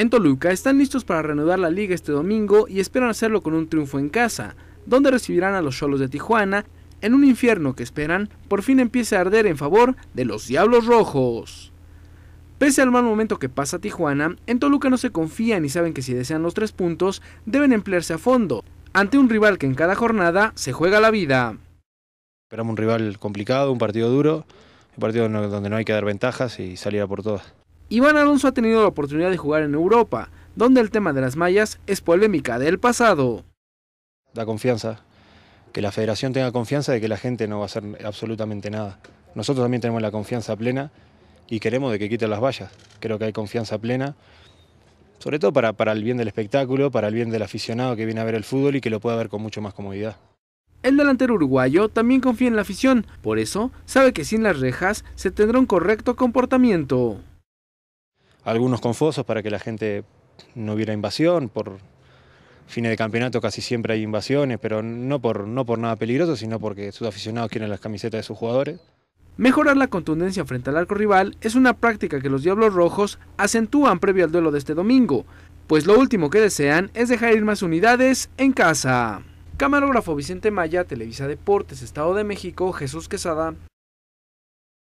En Toluca están listos para reanudar la liga este domingo y esperan hacerlo con un triunfo en casa, donde recibirán a los Cholos de Tijuana en un infierno que esperan por fin empiece a arder en favor de los Diablos Rojos. Pese al mal momento que pasa Tijuana, en Toluca no se confían y saben que si desean los tres puntos deben emplearse a fondo, ante un rival que en cada jornada se juega la vida. Esperamos un rival complicado, un partido duro, un partido donde no hay que dar ventajas y salir a por todas. Iván Alonso ha tenido la oportunidad de jugar en Europa, donde el tema de las mallas es polémica del pasado. Da confianza, que la federación tenga confianza de que la gente no va a hacer absolutamente nada. Nosotros también tenemos la confianza plena y queremos de que quiten las vallas. Creo que hay confianza plena, sobre todo para, para el bien del espectáculo, para el bien del aficionado que viene a ver el fútbol y que lo pueda ver con mucho más comodidad. El delantero uruguayo también confía en la afición, por eso sabe que sin las rejas se tendrá un correcto comportamiento algunos confosos para que la gente no hubiera invasión. Por fines de campeonato casi siempre hay invasiones, pero no por, no por nada peligroso, sino porque sus aficionados quieren las camisetas de sus jugadores. Mejorar la contundencia frente al arco rival es una práctica que los Diablos Rojos acentúan previo al duelo de este domingo, pues lo último que desean es dejar ir más unidades en casa. Camarógrafo Vicente Maya, Televisa Deportes, Estado de México, Jesús Quesada.